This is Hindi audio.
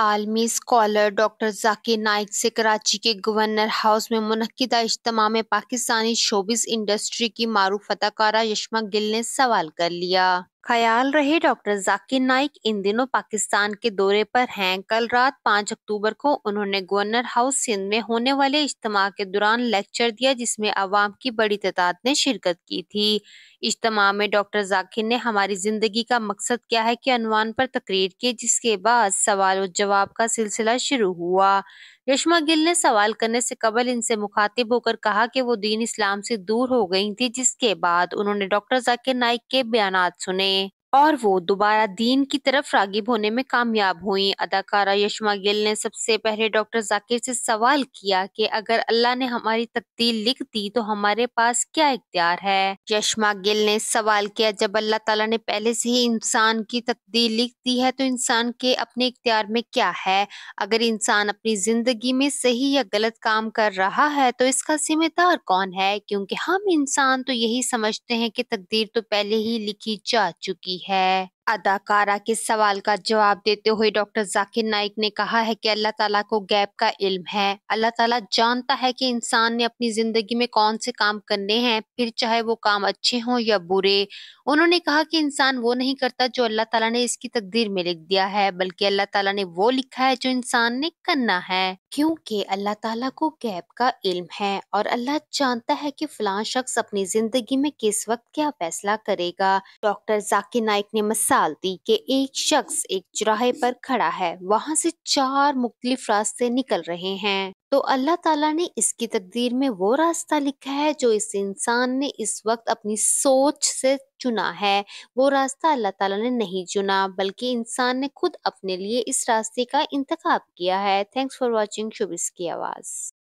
आलमी स्कॉलर डॉक्टर जाकिर नाइक से कराची के गवर्नर हाउस में मनदा इज्तम में पाकिस्तानी शोबिस इंडस्ट्री की मारूफ़ अदाकारा यशमा गिल ने सवाल कर लिया ख्याल रहे डॉक्टर जाकिर नाइक इन दिनों पाकिस्तान के दौरे पर हैं कल रात 5 अक्टूबर को उन्होंने गवर्नर हाउस सिंध में होने वाले इज्तम के दौरान लेक्चर दिया जिसमें आवाम की बड़ी तादाद ने शिरकत की थी इज्तम में डॉक्टर जाकिर ने हमारी ज़िंदगी का मकसद क्या है के अनवान पर तकरीर की जिसके बाद सवाल और जवाब का सिलसिला शुरू हुआ रेशमा गिल ने सवाल करने से कबल इनसे मुखातिब होकर कहा कि वो दीन इस्लाम से दूर हो गई थी जिसके बाद उन्होंने डॉक्टर जाकिर नाइक के बयान सुने और वो दोबारा दीन की तरफ रागिब होने में कामयाब हुई अदाकारा यशमा गिल ने सबसे पहले डॉक्टर जाकिर से सवाल किया कि अगर अल्लाह ने हमारी तकदीर लिख दी तो हमारे पास क्या इख्तियार है यशमा गिल ने सवाल किया जब अल्लाह ताला ने पहले से ही इंसान की तकदीर लिख दी है तो इंसान के अपने इख्तियार में क्या है अगर इंसान अपनी जिंदगी में सही या गलत काम कर रहा है तो इसका जिम्मेदार कौन है क्योंकि हम इंसान तो यही समझते हैं कि तकदीर तो पहले ही लिखी जा चुकी है अदाकारा के सवाल का जवाब देते हुए डॉक्टर जाकिर नाइक ने कहा है कि अल्लाह ताला को गैप का इल्म है अल्लाह ताला जानता है कि इंसान ने अपनी जिंदगी में कौन से काम करने हैं फिर चाहे वो काम अच्छे हों या बुरे उन्होंने कहा कि इंसान वो नहीं करता जो अल्लाह तला ने इसकी तकदीर में लिख दिया है बल्कि अल्लाह तला ने वो लिखा है जो इंसान ने करना है क्योंकि अल्लाह ताला को गैप का इल्म है और अल्लाह जानता है कि फलां शख्स अपनी जिंदगी में किस वक्त क्या फैसला करेगा डॉक्टर जाकिर नाइक ने मसा दी कि एक शख्स एक चौराहे पर खड़ा है वहाँ से चार मुख्तलिफ रास्ते निकल रहे हैं तो अल्लाह ताला ने इसकी तकदीर में वो रास्ता लिखा है जो इस इंसान ने इस वक्त अपनी सोच से चुना है वो रास्ता अल्लाह ताला ने नहीं चुना बल्कि इंसान ने खुद अपने लिए इस रास्ते का इंतखब किया है थैंक्स फॉर वॉचिंग शुभ की आवाज़